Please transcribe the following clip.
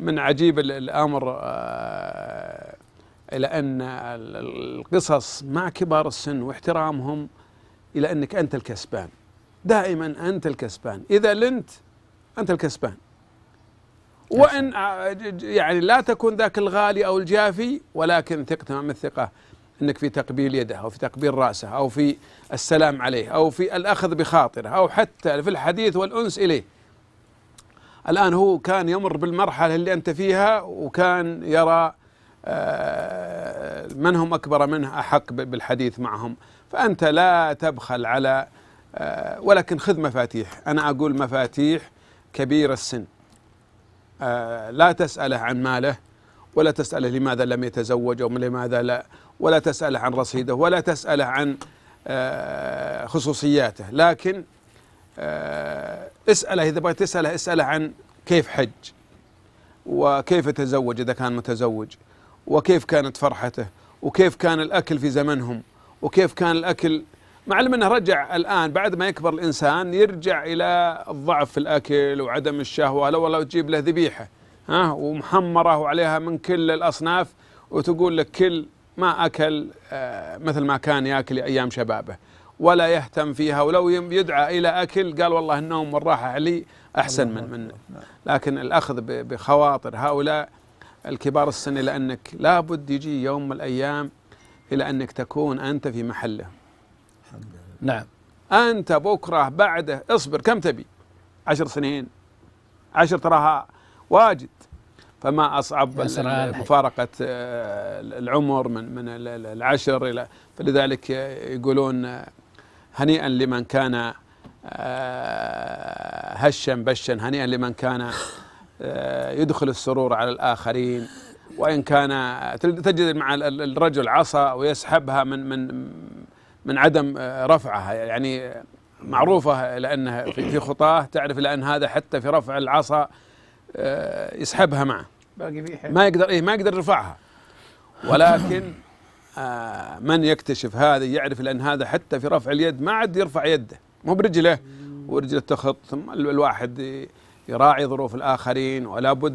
من عجيب الامر آه، الى ان القصص مع كبار السن واحترامهم الى انك انت الكسبان دائما انت الكسبان اذا لنت انت الكسبان وان آه، يعني لا تكون ذاك الغالي او الجافي ولكن ثق تمام الثقه انك في تقبيل يده او في تقبيل راسه او في السلام عليه او في الاخذ بخاطره او حتى في الحديث والانس اليه الآن هو كان يمر بالمرحلة اللي أنت فيها وكان يرى آه، من هم أكبر منه أحق بالحديث معهم فأنت لا تبخل على آه، ولكن خذ مفاتيح أنا أقول مفاتيح كبير السن آه، لا تسأله عن ماله ولا تسأله لماذا لم يتزوج أو لماذا لا ولا تسأله عن رصيده ولا تسأله عن خصوصياته لكن اسأله إذا بغيت تسأله اسأله عن كيف حج وكيف تزوج إذا كان متزوج وكيف كانت فرحته وكيف كان الأكل في زمنهم وكيف كان الأكل مع العلم أنه رجع الآن بعد ما يكبر الإنسان يرجع إلى الضعف في الأكل وعدم الشهوة لو والله تجيب له ذبيحة ها ومحمرة وعليها من كل الأصناف وتقول لك كل ما أكل آه، مثل ما كان يأكل أيام شبابه ولا يهتم فيها ولو يدعى إلى أكل قال والله النوم والراحة علي أحسن من من نعم. لكن الأخذ بخواطر هؤلاء الكبار السن لانك لابد يجي يوم من الأيام إلى أنك تكون أنت في محله نعم أنت بكرة بعده اصبر كم تبي عشر سنين عشر تراها واجد فما أصعب مفارقة آه، العمر من من العشر إلى فلذلك يقولون هنيئا لمن كان آه، هشا بشا هنيئا لمن كان آه، يدخل السرور على الآخرين وإن كان آه، تجد مع الرجل عصا ويسحبها من من من عدم رفعها يعني معروفة لأنها في خطاه تعرف لأن هذا حتى في رفع العصا يسحبها معه باقي ما يقدر إيه ما يقدر يرفعها ولكن آه، من يكتشف هذا يعرف لأن هذا حتى في رفع اليد ما عاد يرفع يده مو برجله ورجله تخط ثم الواحد يراعي ظروف الآخرين ولا بد